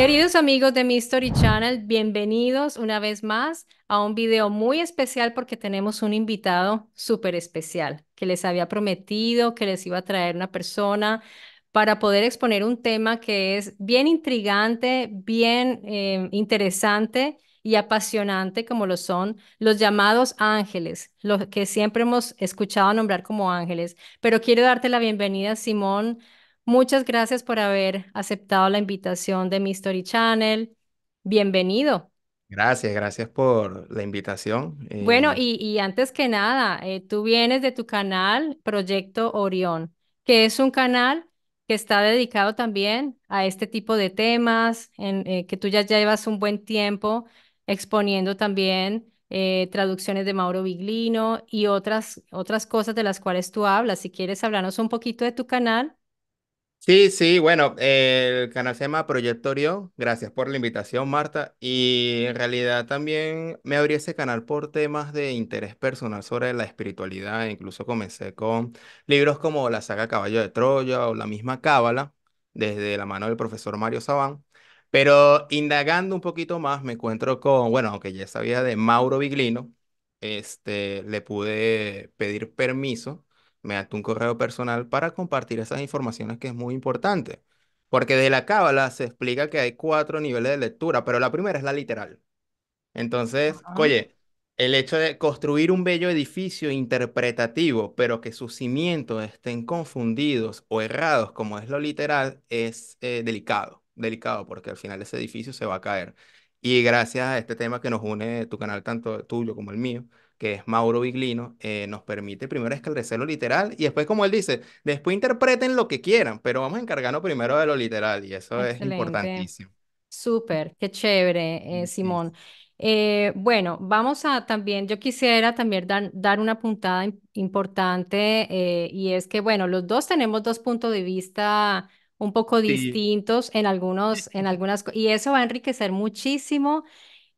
Queridos amigos de Mystery Channel, bienvenidos una vez más a un video muy especial porque tenemos un invitado súper especial que les había prometido que les iba a traer una persona para poder exponer un tema que es bien intrigante, bien em, interesante y apasionante como lo son los llamados ángeles, los que siempre hemos escuchado nombrar como ángeles. Pero quiero darte la bienvenida, Simón, Muchas gracias por haber aceptado la invitación de mi Story Channel. Bienvenido. Gracias, gracias por la invitación. Bueno, eh, y, antes que nada, eh, tú vienes de tu canal Proyecto Orión, que es un canal que está dedicado también a este tipo de temas, en, eh, que tú ya llevas un buen tiempo exponiendo también traducciones de Mauro Biglino y otras, otras cosas de las cuales tú hablas. Si quieres hablarnos un poquito de tu canal Sí, sí, bueno, eh, el canal se llama Proyectorio. Gracias por la invitación, Marta. Y en realidad también me abrí ese canal por temas de interés personal sobre la espiritualidad. Incluso comencé con libros como la saga Caballo de Troya o la misma Cábala, desde la mano del profesor Mario Sabán. Pero indagando un poquito más, me encuentro con, bueno, aunque ya sabía de Mauro Biglino, este, le pude pedir permiso mediante un correo personal para compartir esas informaciones que es muy importante. Porque de la cábala se explica que hay cuatro niveles de lectura, pero la primera es la literal. Entonces, oye, el hecho de construir un bello edificio interpretativo, pero que sus cimientos estén confundidos o errados, como es lo literal, es eh, delicado, delicado, porque al final ese edificio se va a caer. Y gracias a este tema que nos une tu canal, tanto tuyo como el mío, que es Mauro Biglino, eh, nos permite primero esclarecer lo literal y después, como él dice, después interpreten lo que quieran, pero vamos a encargarnos primero de lo literal y eso es importantísimo. Súper, qué chévere, eh, Simón. Eh, bueno, vamos a también, yo quisiera también dar, una puntada importante y es que, bueno, los dos tenemos dos puntos de vista un poco distintos en algunos, en algunas, y eso va a enriquecer muchísimo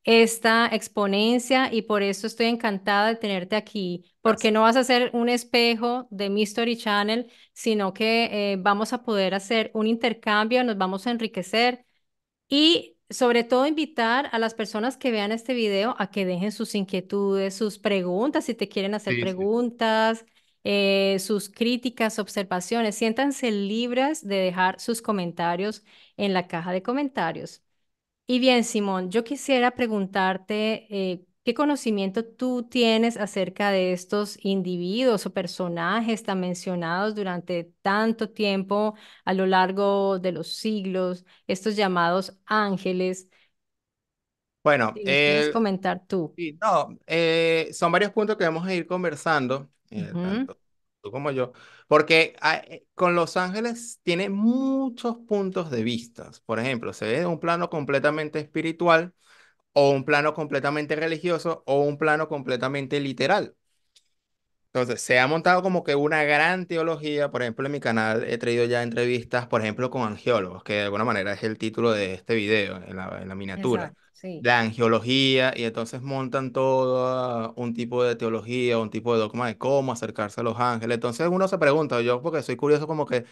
esta exponencia y por eso estoy encantada de tenerte aquí, porque no vas a ser un espejo de Mystery Channel, sino que eh, vamos a poder hacer un intercambio, nos vamos a enriquecer y sobre todo invitar a las personas que vean este video a que dejen sus inquietudes, sus preguntas, si te quieren hacer preguntas, eh, sus críticas, observaciones. Siéntanse libres de dejar sus comentarios en la caja de comentarios. Y bien, Simón, yo quisiera preguntarte eh, qué conocimiento tú tienes acerca de estos individuos o personajes tan mencionados durante tanto tiempo a lo largo de los siglos, estos llamados ángeles. Bueno, quieres eh, comentar tú. no, eh, son varios puntos que vamos a ir conversando, tú como yo, porque ah, eh, con Los Ángeles tiene muchos puntos de vista. Por ejemplo, se ve un plano completamente espiritual o un plano completamente religioso o un plano completamente literal. Entonces, se ha montado como que una gran teología. Por ejemplo, en mi canal he traído ya entrevistas, por ejemplo, con angiólogos, que de alguna manera es el título de este video, en la, miniatura. de La angiología, y entonces montan todo un tipo de teología, un tipo de dogma de cómo acercarse a los ángeles. Entonces uno se pregunta, yo porque soy curioso, como que,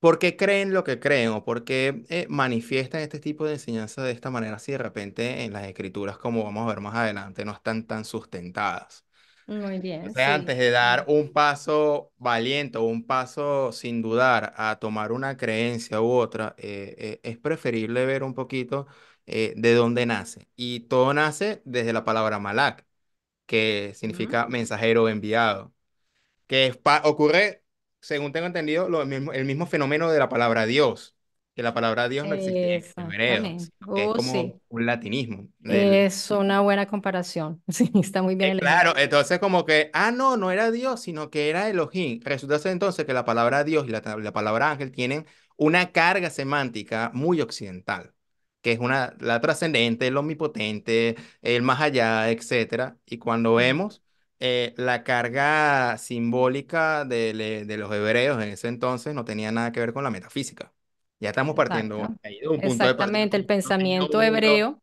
¿por qué creen lo que creen o por qué eh, manifiestan este tipo de enseñanza de esta manera si de repente en las escrituras, como vamos a ver más adelante, no están tan sustentadas? Muy bien. antes de dar un paso valiente o un paso sin dudar a tomar una creencia u otra, eh, eh, es preferible ver un poquito eh, de dónde nace. Y todo nace desde la palabra malak, que significa ah. mensajero enviado, que ocurre, según tengo entendido, lo mismo, el mismo fenómeno de la palabra Dios que la palabra Dios no existe en hebreo, es como un latinismo. Es una buena comparación, sí, está muy bien. Eh, claro, entonces como que, ah, no, no era Dios, sino que era Elohim. Resulta ser entonces que la palabra Dios y la, la palabra ángel tienen una carga semántica muy occidental que es una, la trascendente, el omnipotente, el más allá, etc. Y cuando vemos eh, la carga simbólica de, de, los hebreos en ese entonces, no tenía nada que ver con la metafísica. Ya estamos partiendo Exactamente, el pensamiento hebreo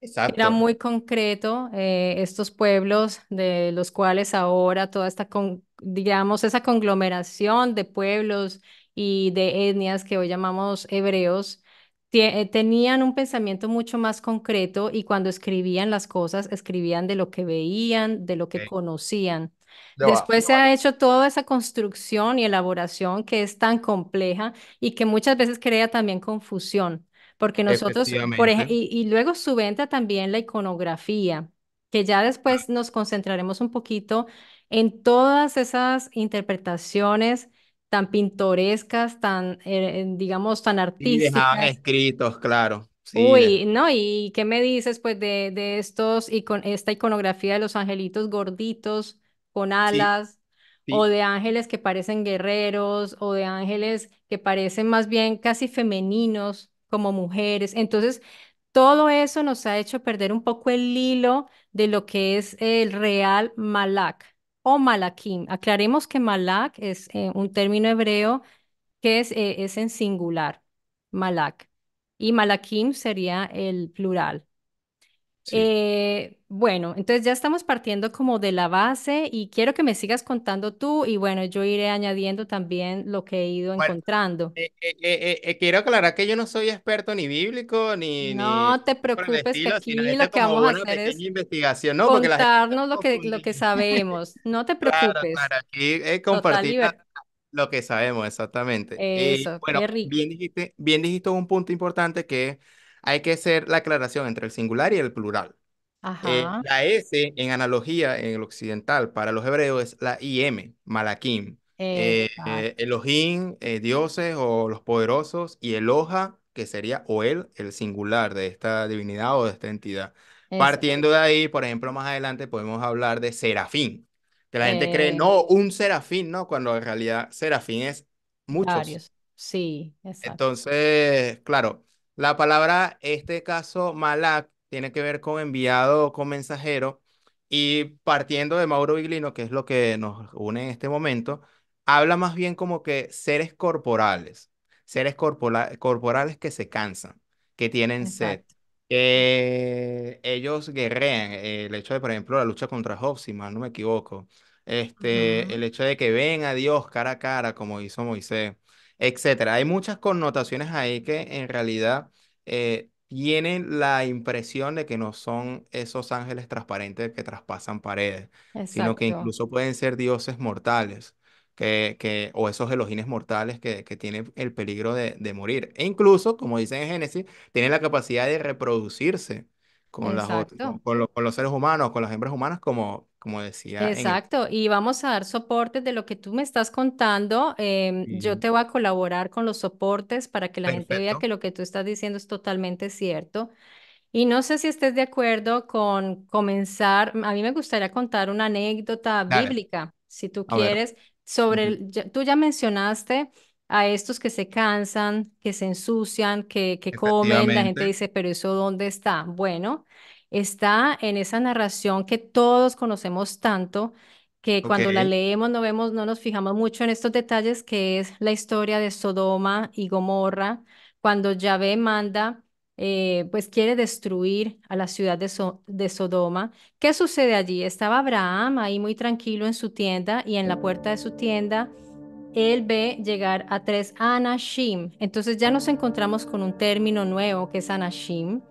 era muy concreto. Eh, estos pueblos de los cuales ahora toda esta, con, digamos, esa conglomeración de pueblos y de etnias que hoy llamamos hebreos, eh, tenían un pensamiento mucho más concreto y cuando escribían las cosas, escribían de lo que veían, de lo que conocían. Después se ha hecho toda esa construcción y elaboración que es tan compleja y que muchas veces crea también confusión, porque nosotros, y, luego venta también la iconografía, que ya después ah. nos concentraremos un poquito en todas esas interpretaciones tan pintorescas, tan, eh, digamos, tan artísticas. escritos, claro. Uy, ¿no? ¿Y qué me dices, pues, de, de estos, con esta iconografía de los angelitos gorditos, con alas, o de ángeles que parecen guerreros, o de ángeles que parecen más bien casi femeninos como mujeres. Entonces, todo eso nos ha hecho perder un poco el hilo de lo que es el real Malak o Malakim. Aclaremos que Malak es eh, un término hebreo que es, eh, es en singular, Malak, y Malakim sería el plural. Eh, bueno, entonces ya estamos partiendo como de la base y quiero que me sigas contando tú y bueno, yo iré añadiendo también lo que he ido encontrando. Eh, eh, quiero aclarar que yo no soy experto ni bíblico ni, No te preocupes que aquí lo que vamos a hacer es contarnos lo que, lo que sabemos. No te preocupes. claro, aquí compartir lo que sabemos exactamente. Eso, bueno, bien dijiste, bien dijiste un punto importante que hay que hacer la aclaración entre el singular y el plural. Eh, la S en analogía en el occidental para los hebreos es la IM, Malakim. Eh, eh, Elohim, eh, dioses o los poderosos, y Eloja, que sería o él, el singular de esta divinidad o de esta entidad. Partiendo de ahí, por ejemplo, más adelante podemos hablar de serafín, que la gente cree, no, un serafín, ¿no? Cuando en realidad serafín es muchos. Sí, exacto. Entonces, claro, la palabra, este caso, malak, tiene que ver con enviado, con mensajero. Y partiendo de Mauro Biglino, que es lo que nos une en este momento, habla más bien como que seres corporales, seres corporales que se cansan, que tienen sed. Eh, ellos guerrean. el hecho de, por ejemplo, la lucha contra Job, si mal no me equivoco. Este, El hecho de que ven a Dios cara a cara, como hizo Moisés etcétera. Hay muchas connotaciones ahí que en realidad eh, tienen la impresión de que no son esos ángeles transparentes que traspasan paredes, sino que incluso pueden ser dioses mortales. Que, que, o esos elogines mortales que, tienen el peligro de, de, morir. E incluso, como dicen en Génesis, tienen la capacidad de reproducirse con, las, con, los seres humanos, con las hembras humanas, como, como decía. Exacto, y vamos a dar soportes de lo que tú me estás contando. Em, yo te voy a colaborar con los soportes para que la gente vea que lo que tú estás diciendo es totalmente cierto. Y no sé si estés de acuerdo con comenzar, a mí me gustaría contar una anécdota bíblica, si tú quieres, sobre, tú ya mencionaste a estos que se cansan, que se ensucian, que, comen, la gente dice, pero eso ¿dónde está? Bueno, está en esa narración que todos conocemos tanto, que cuando la leemos no vemos, no nos fijamos mucho en estos detalles, que es la historia de Sodoma y Gomorra, cuando Yahvé manda, eh, pues quiere destruir a la ciudad de, de Sodoma. ¿Qué sucede allí? Estaba Abraham ahí muy tranquilo en su tienda y en la puerta de su tienda él ve llegar a tres Anashim. Entonces ya nos encontramos con un término nuevo que es Anashim,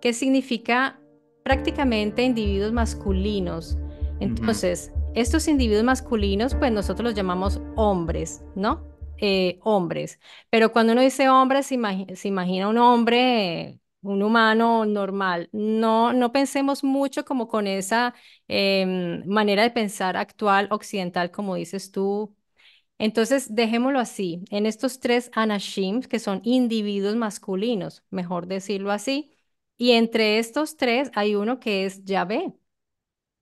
que significa prácticamente individuos masculinos. Entonces, estos individuos masculinos, pues nosotros los llamamos hombres, ¿no? Eh, hombres. Pero cuando uno dice hombres, se, imagina un hombre un humano normal. No, no pensemos mucho como con esa em, manera de pensar actual occidental, como dices tú, entonces, dejémoslo así, en estos tres anashim, que son individuos masculinos, mejor decirlo así, y entre estos tres hay uno que es Yahvé.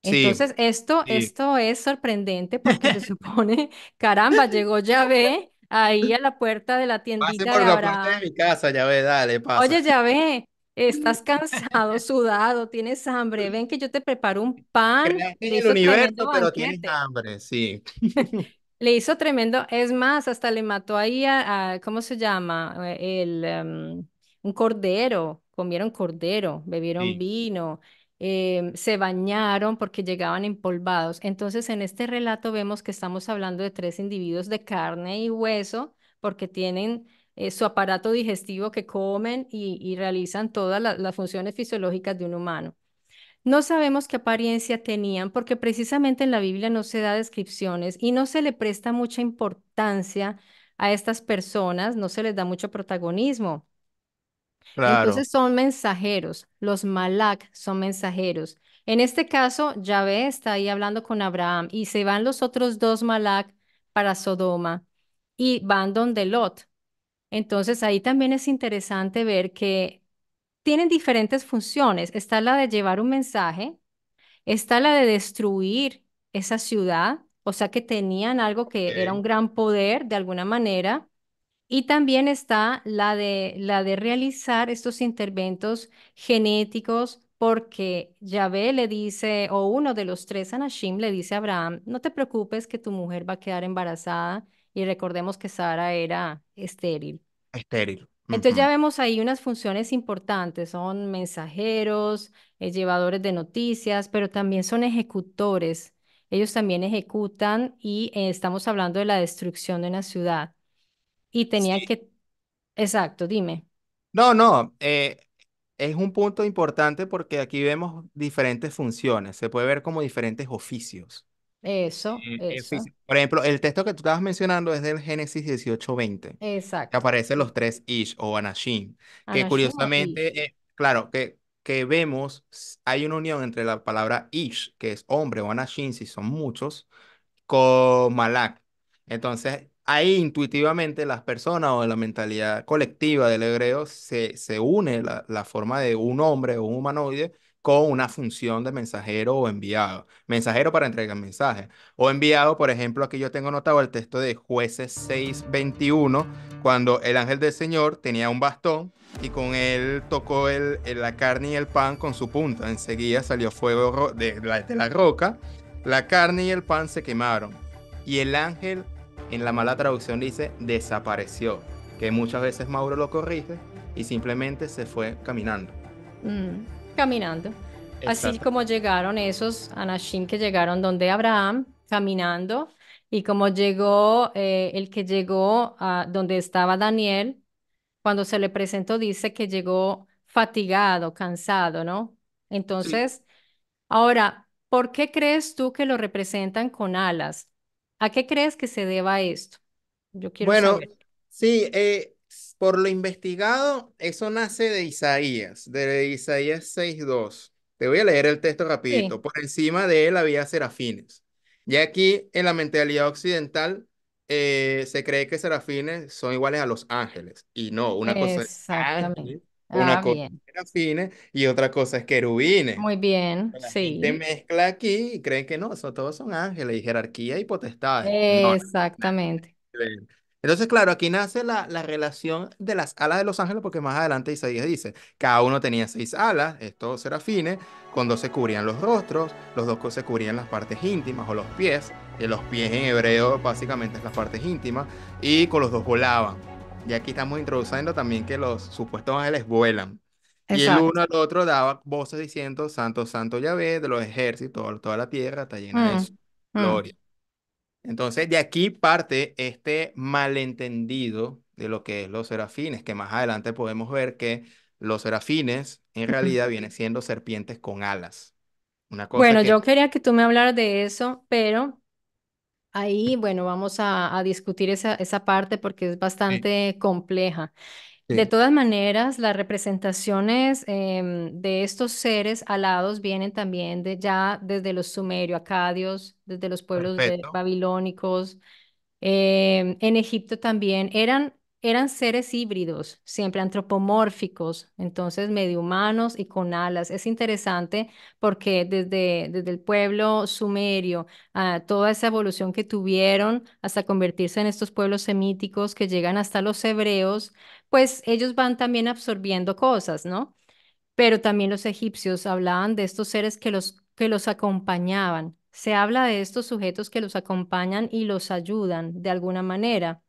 Entonces, esto, esto es sorprendente porque se supone, caramba, llegó Yahvé ahí a la puerta de la tiendita por la puerta de mi casa, Yahvé, dale, pasa. Oye, Yahvé, estás cansado, sudado, tienes hambre, ven que yo te preparo un pan. el universo, pero tienes hambre, sí. Le hizo tremendo, es más, hasta le mató ahí a, ¿cómo se llama? El, em, un cordero, comieron cordero, bebieron vino, em, se bañaron porque llegaban empolvados. Entonces, en este relato vemos que estamos hablando de tres individuos de carne y hueso porque tienen eh, su aparato digestivo que comen y, realizan todas las funciones fisiológicas de un humano. No sabemos qué apariencia tenían porque precisamente en la Biblia no se da descripciones y no se le presta mucha importancia a estas personas, no se les da mucho protagonismo. Entonces son mensajeros, los malak son mensajeros. En este caso, Yahvé está ahí hablando con Abraham y se van los otros dos malak para Sodoma y van donde Lot. Entonces ahí también es interesante ver que tienen diferentes funciones. Está la de llevar un mensaje, está la de destruir esa ciudad, o sea que tenían algo que era un gran poder de alguna manera, y también está la de, la de realizar estos interventos genéticos, porque Yahvé le dice, o uno de los tres Anashim le dice a Abraham, no te preocupes que tu mujer va a quedar embarazada, y recordemos que Sara era estéril. Estéril. Entonces ya vemos ahí unas funciones importantes, son mensajeros, eh, llevadores de noticias, pero también son ejecutores. Ellos también ejecutan y eh, estamos hablando de la destrucción de una ciudad. Y tenía que... Exacto, dime. No, no, eh, es un punto importante porque aquí vemos diferentes funciones, se puede ver como diferentes oficios. Eso, eh, eh, eso. Por ejemplo, el texto que tú estabas mencionando es del Génesis 18:20. Exacto. Que aparecen los tres Ish o Anashim. que curiosamente, eh, claro, que, que vemos, hay una unión entre la palabra Ish, que es hombre, o Anashim, si son muchos, con Malak. Entonces, ahí intuitivamente las personas o la mentalidad colectiva del hebreo se, se une la, la forma de un hombre o un humanoide con una función de mensajero o enviado. Mensajero para entregar mensajes. O enviado, por ejemplo, aquí yo tengo notado el texto de jueces 6.21, cuando el ángel del Señor tenía un bastón y con él tocó el, la carne y el pan con su punta. Enseguida salió fuego de la, de la roca, la carne y el pan se quemaron. Y el ángel, en la mala traducción dice, desapareció, que muchas veces Mauro lo corrige y simplemente se fue caminando. Mm caminando. Así como llegaron esos Anashim que llegaron donde Abraham, caminando, y como llegó eh, el que llegó a donde estaba Daniel, cuando se le presentó, dice que llegó fatigado, cansado, ¿no? Entonces, ahora, ¿por qué crees tú que lo representan con alas? ¿A qué crees que se deba esto? Yo quiero bueno, sí, eh, por lo investigado, eso nace de Isaías, de Isaías 6.2. Te voy a leer el texto rapidito. Por encima de él había serafines. Y aquí, en la mentalidad occidental, eh, se cree que serafines son iguales a los ángeles. Y no, una cosa es una ah, cosa serafines y otra cosa es querubines. Muy bien, sí. Se mezcla aquí y creen que no, son, todos son ángeles y jerarquía y potestades. Exactamente. Entonces, claro, aquí nace la, relación de las alas de los ángeles, porque más adelante Isaías dice, cada uno tenía seis alas, estos serafines, con dos se cubrían los rostros, los dos se cubrían las partes íntimas o los pies, y eh, los pies en hebreo básicamente es las partes íntimas, y con los dos volaban. Y aquí estamos introduciendo también que los supuestos ángeles vuelan. Y el uno al otro daba voces diciendo, Santo, Santo Yahvé, de los ejércitos, toda la tierra está llena de mm, mm. gloria. Entonces, de aquí parte este malentendido de lo que es los serafines, que más adelante podemos ver que los serafines en realidad vienen siendo serpientes con alas. bueno, yo quería que tú me hablaras de eso, pero ahí, bueno, vamos a, discutir esa, parte porque es bastante compleja. De todas maneras, las representaciones em, de estos seres alados vienen también de ya desde los sumerios, acadios, desde los pueblos babilónicos. Em, en Egipto también eran eran seres híbridos, siempre antropomórficos, entonces medio humanos y con alas. Es interesante porque desde, desde el pueblo sumerio, a ah, toda esa evolución que tuvieron hasta convertirse en estos pueblos semíticos que llegan hasta los hebreos, pues ellos van también absorbiendo cosas, ¿no? Pero también los egipcios hablaban de estos seres que los, que los acompañaban. Se habla de estos sujetos que los acompañan y los ayudan de alguna manera.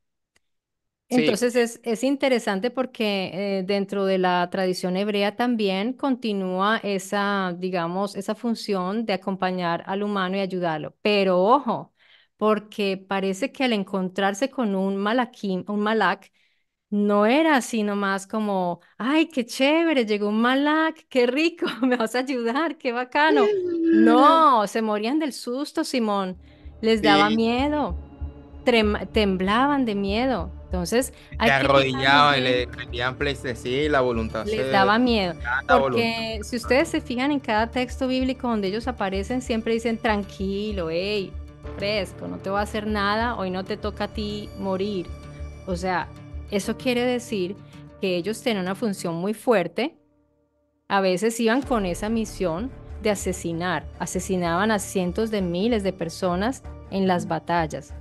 Entonces es, interesante porque eh, dentro de la tradición hebrea también continúa esa, digamos, esa función de acompañar al humano y ayudarlo. Pero ojo, porque parece que al encontrarse con un malakim, un malak, no era sino más como, ay, qué chévere, llegó un malak, qué rico, me vas a ayudar, qué bacano. No, se morían del susto, Simón, les daba miedo temblaban de miedo. Entonces, se arrodillaban y le pedían pues, sí, la voluntad. le daba miedo. Porque si ustedes se fijan en cada texto bíblico donde ellos aparecen, siempre dicen tranquilo, hey, fresco, no te voy a hacer nada, hoy no te toca a ti morir. O sea, eso quiere decir que ellos tienen una función muy fuerte. A veces iban con esa misión de asesinar. Asesinaban a cientos de miles de personas en las batallas.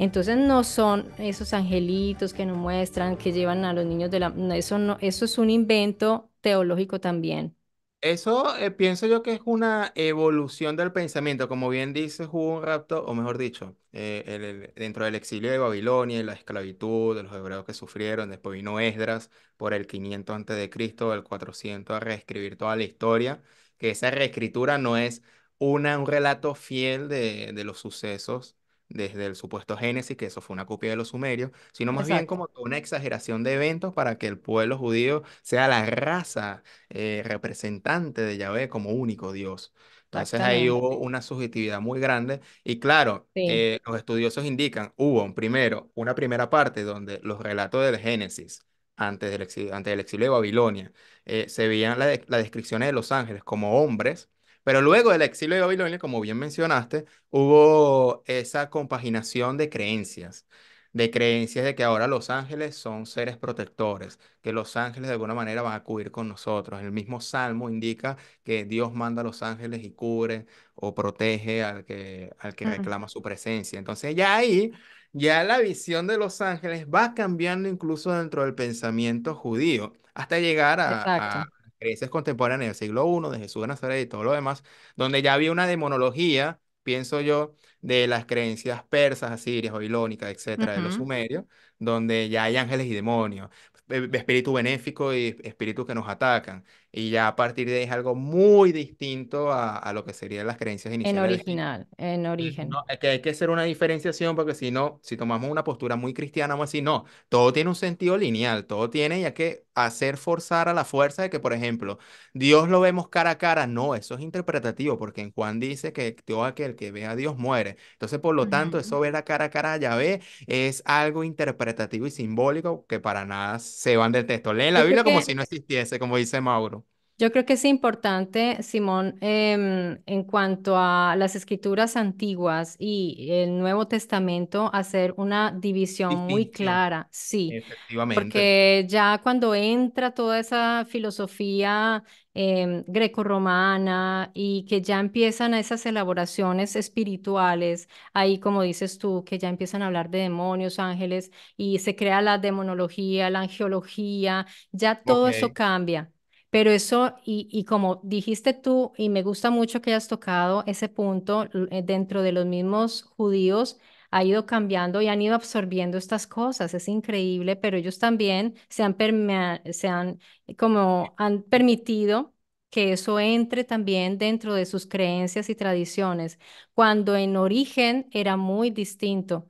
Entonces no son esos angelitos que nos muestran, que llevan a los niños de la... eso, no, eso es un invento teológico también. Eso eh, pienso yo que es una evolución del pensamiento. Como bien dice, hubo un rapto, o mejor dicho, eh, dentro del exilio de Babilonia y la esclavitud de los hebreos que sufrieron. Después vino Esdras por el 500 antes de Cristo, el 400 a reescribir toda la historia. Que esa reescritura no es una, un relato fiel de los sucesos desde el supuesto Génesis, que eso fue una copia de los sumerios, sino más bien como una exageración de eventos para que el pueblo judío sea la raza eh, representante de Yahvé como único Dios. Entonces ahí hubo una subjetividad muy grande y claro, eh, los estudiosos indican, hubo primero una primera parte donde los relatos del Génesis antes del, exilio, del exilio de Babilonia eh, se veían las la descripciones de los ángeles como hombres pero luego del exilio de Babilonia, como bien mencionaste, hubo esa compaginación de creencias, de creencias de que ahora los ángeles son seres protectores, que los ángeles de alguna manera van a cubrir con nosotros. El mismo Salmo indica que Dios manda a los ángeles y cubre o protege al que, al que reclama su presencia. Entonces ya ahí, ya la visión de los ángeles va cambiando incluso dentro del pensamiento judío, hasta llegar a creencias contemporáneas del siglo I, de Jesús de Nazaret y todo lo demás, donde ya había una demonología, pienso yo, de las creencias persas, asirias, babilónicas, etcétera, de los sumerios, donde ya hay ángeles y demonios, eh, espíritu benéfico y espíritus que nos atacan, y ya a partir de ahí es algo muy distinto a, lo que serían las creencias iniciales. En original, en origen. No, es que hay que hacer una diferenciación porque si no, si tomamos una postura muy cristiana, vamos a decir, no, todo tiene un sentido lineal, todo tiene, ya que hacer forzar a la fuerza de que, por ejemplo, Dios lo vemos cara a cara, no, eso es interpretativo porque en Juan dice que todo aquel que ve a Dios muere. Entonces, por lo tanto, eso ver a cara a cara a Yahvé es algo interpretativo y simbólico que para nada se van del texto. Leen la Biblia como si no existiese, como dice Mauro. Yo creo que es importante, Simón, em, en cuanto a las escrituras antiguas y el Nuevo Testamento, hacer una división muy clara, sí, Efectivamente. porque ya cuando entra toda esa filosofía em, grecorromana y que ya empiezan esas elaboraciones espirituales, ahí como dices tú, que ya empiezan a hablar de demonios, ángeles, y se crea la demonología, la angiología, ya todo eso cambia. Pero eso, y, como dijiste tú, y me gusta mucho que hayas tocado ese punto, eh, dentro de los mismos judíos ha ido cambiando y han ido absorbiendo estas cosas, es increíble, pero ellos también se han, eh, como han permitido que eso entre también dentro de sus creencias y tradiciones, cuando en origen era muy distinto.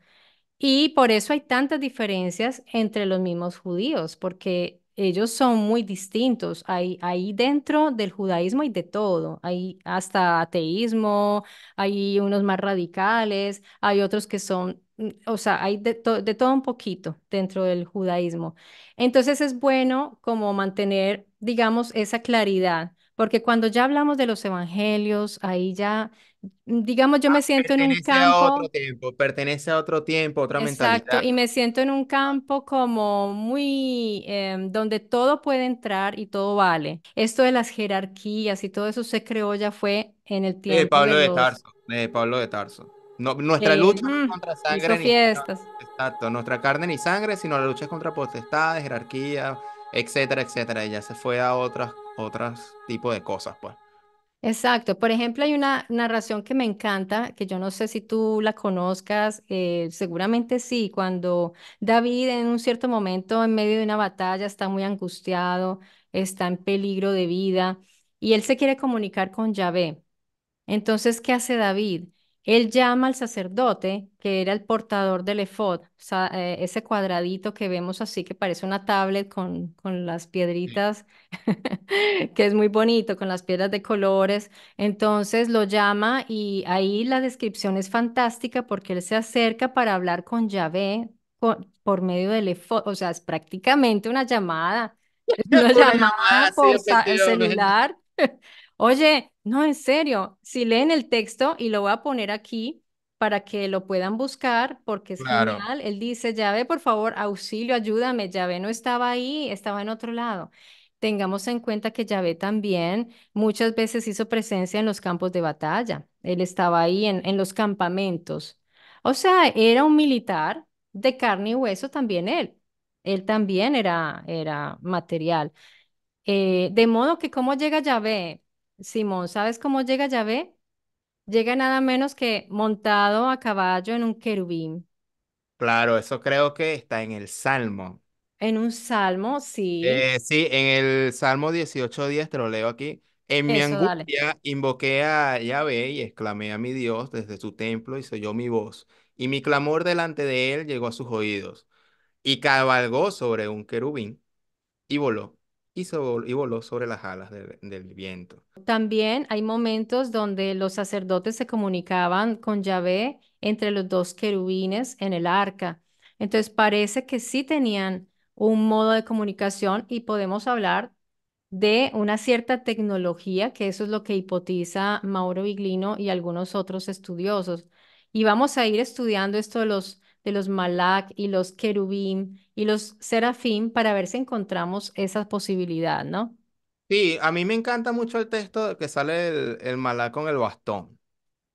Y por eso hay tantas diferencias entre los mismos judíos, porque ellos son muy distintos. Hay, ahí dentro del judaísmo hay de todo. Hay hasta ateísmo, hay unos más radicales, hay otros que son, o sea, hay de todo un poquito dentro del judaísmo. Entonces es bueno como mantener, digamos, esa claridad, porque cuando ya hablamos de los evangelios, ahí ya Mm, digamos, yo ah, me siento en un campo. Pertenece a otro tiempo, pertenece a otro tiempo, otra mentalidad. Exacto, y me siento en un campo como muy, em, donde todo puede entrar y todo vale. Esto de las jerarquías y todo eso se creó ya fue en el eh, tiempo. de Pablo de, de Tarso, eh, Pablo de Tarso. No, nuestra eh, lucha mm, contra sangre hizo fiestas. Exacto, nuestra carne ni sangre, sino la lucha contra potestades, jerarquía, etcétera, etcétera. Y ya se fue a otras otras tipos de cosas, pues. Exacto. Por ejemplo, hay una narración que me encanta, que yo no sé si tú la conozcas, eh, seguramente sí, cuando David en un cierto momento en medio de una batalla está muy angustiado, está en peligro de vida y él se quiere comunicar con Yahvé. Entonces, ¿qué hace David? Él llama al sacerdote, que era el portador del efod, eh, ese cuadradito que vemos así, que parece una tablet con, con las piedritas, que es muy bonito, con las piedras de colores. Entonces lo llama y ahí la descripción es fantástica porque él se acerca para hablar con Yahvé por medio del efod, o sea, es prácticamente una llamada, es una llamada por el celular. Oye, no, en serio, si leen el texto y lo voy a poner aquí para que lo puedan buscar, porque es Él dice, Yahvé, por favor, auxilio, ayúdame. Yahvé no estaba ahí, estaba en otro lado. Tengamos en cuenta que Yahvé también muchas veces hizo presencia en los campos de batalla. Él estaba ahí en, en los campamentos. O sea, era un militar de carne y hueso también él. Él también era, era material. Eh, de modo que cómo llega Yahvé Simón, ¿sabes cómo llega Yahvé? Llega nada menos que montado a caballo en un querubín. Claro, eso creo que está en el Salmo. En un salmo, sí. Eh, sí, en el Salmo 18.10 te lo leo aquí. En mi angustia invoqué a Yahvé y exclamé a mi Dios desde su templo y se oyó mi voz. Y mi clamor delante de él llegó a sus oídos. Y cabalgó sobre un querubín y voló y, voló sobre las alas del viento. También hay momentos donde los sacerdotes se comunicaban con Yahvé entre los dos querubines en el arca. Entonces parece que sí tenían un modo de comunicación y podemos hablar de una cierta tecnología, que eso es lo que hipotiza Mauro Viglino y algunos otros estudiosos. Y vamos a ir estudiando esto de los de los malak y los querubín y los serafín para ver si encontramos esa posibilidad, ¿no? Sí, a mí me encanta mucho el texto que sale el, el malak con el bastón.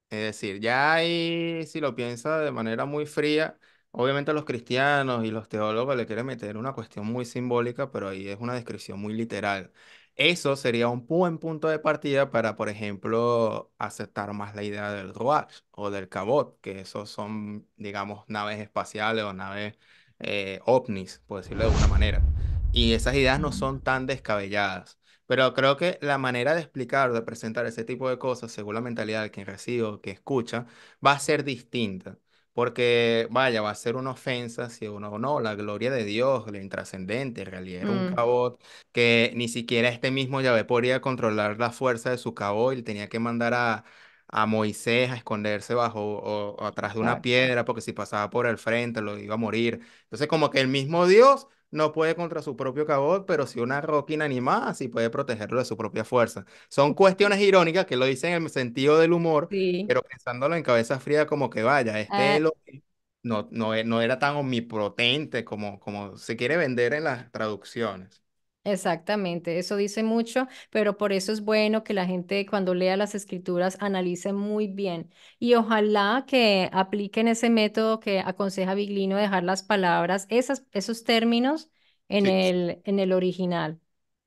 Es decir, ya ahí, si lo piensa de manera muy fría, obviamente los cristianos y los teólogos le quieren meter una cuestión muy simbólica, pero ahí es una descripción muy literal. Eso sería un buen punto de partida para, por ejemplo, aceptar más la idea del RUACH o del Cabot, que esos son, digamos, naves espaciales o naves eh, ovnis, por decirlo de alguna manera. Y esas ideas no son tan descabelladas. Pero creo que la manera de explicar, o de presentar ese tipo de cosas, según la mentalidad de quien recibe o que escucha, va a ser distinta. Porque, vaya, va a ser una ofensa si uno no, la gloria de Dios, lo intrascendente, en realidad era un mm. cabot que ni siquiera este mismo Yahvé podía controlar la fuerza de su cabot y tenía que mandar a, Moisés a esconderse bajo o, atrás de una piedra porque si pasaba por el frente lo iba a morir. Entonces, como que el mismo Dios no puede contra su propio Cabot, pero si una roquina inanimada sí puede protegerlo de su propia fuerza. Son cuestiones irónicas que lo dicen en el sentido del humor, pero pensándolo en cabeza fría como que vaya, este ah. lo, no, no, era tan omnipotente como, como se quiere vender en las traducciones. Exactamente, eso dice mucho, pero por eso es bueno que la gente cuando lea las escrituras analice muy bien y ojalá que apliquen ese método que aconseja Biglino, dejar las palabras, esas, esos términos en, el, en el original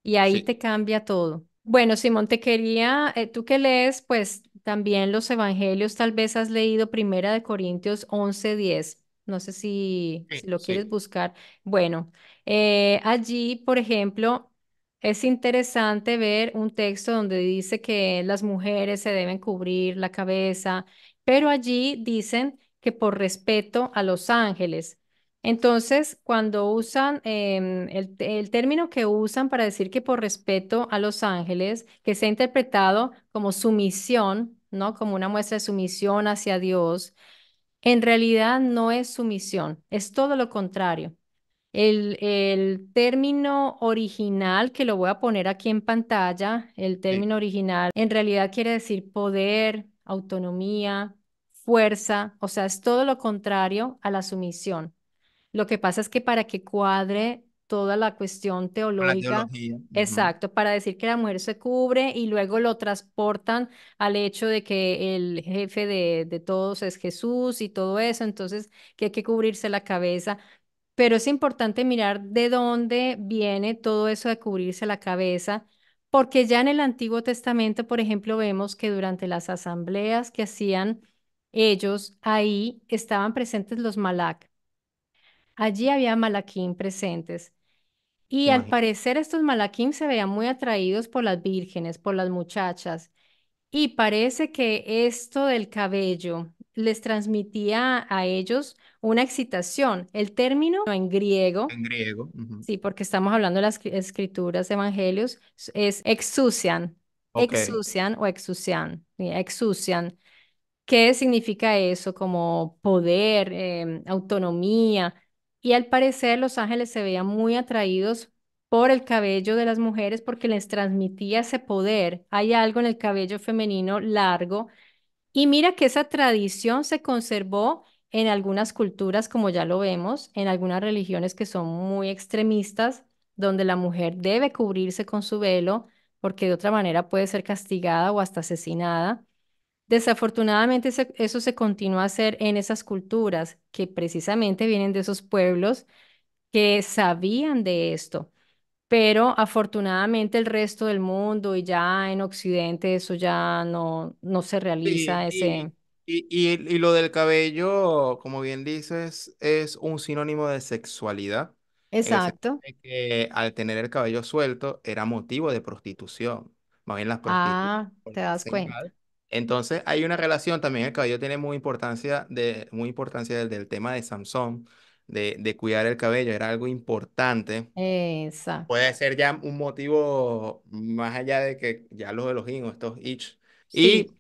y ahí te cambia todo. Bueno, Simón, te quería, eh, tú que lees, pues también los evangelios, tal vez has leído Primera de Corintios 11.10, no sé si, lo quieres buscar. Bueno, eh, allí, por ejemplo, es interesante ver un texto donde dice que las mujeres se deben cubrir la cabeza, pero allí dicen que por respeto a los ángeles. Entonces, cuando usan em, el, término que usan para decir que por respeto a los ángeles, que se ha interpretado como sumisión, ¿no? Como una muestra de sumisión hacia Dios en realidad no es sumisión, es todo lo contrario. El, término original, que lo voy a poner aquí en pantalla, el término original en realidad quiere decir poder, autonomía, fuerza, o sea, es todo lo contrario a la sumisión. Lo que pasa es que para que cuadre toda la cuestión teológica. exacto, para decir que la mujer se cubre y luego lo transportan al hecho de que el jefe de, de todos es Jesús y todo eso, entonces que hay que cubrirse la cabeza. Pero es importante mirar de dónde viene todo eso de cubrirse la cabeza, porque ya en el Antiguo Testamento, por ejemplo, vemos que durante las asambleas que hacían ellos, ahí estaban presentes los malak. Allí había malaquín presentes. Y al parecer estos malaquim se veían muy atraídos por las vírgenes, por las muchachas, y parece que esto del cabello les transmitía a ellos una excitación. El término en griego, sí, porque estamos hablando de las escrituras, evangelios, es exusian. Exusian o exusian. ¿Qué significa eso? Como poder, em, autonomía y al parecer los ángeles se veían muy atraídos por el cabello de las mujeres porque les transmitía ese poder. Hay algo en el cabello femenino largo. Y mira que esa tradición se conservó en algunas culturas, como ya lo vemos, en algunas religiones que son muy extremistas, donde la mujer debe cubrirse con su velo porque de otra manera puede ser castigada o hasta asesinada. Desafortunadamente eso se continúa a hacer en esas culturas que precisamente vienen de esos pueblos que sabían de esto, pero afortunadamente el resto del mundo y ya en Occidente eso ya no, no se realiza y, ese... Y, y, lo del cabello, como bien dices, es un sinónimo de sexualidad. Exacto. que al tener el cabello suelto era motivo de prostitución. Más bien las Ah, te das cuenta. Entonces hay una relación también, el cabello tiene muy importancia, de, muy importancia del, tema de Samson, de, de, cuidar el cabello, era algo importante. Puede ser ya un motivo más allá de que ya los elogios o estos itch. Y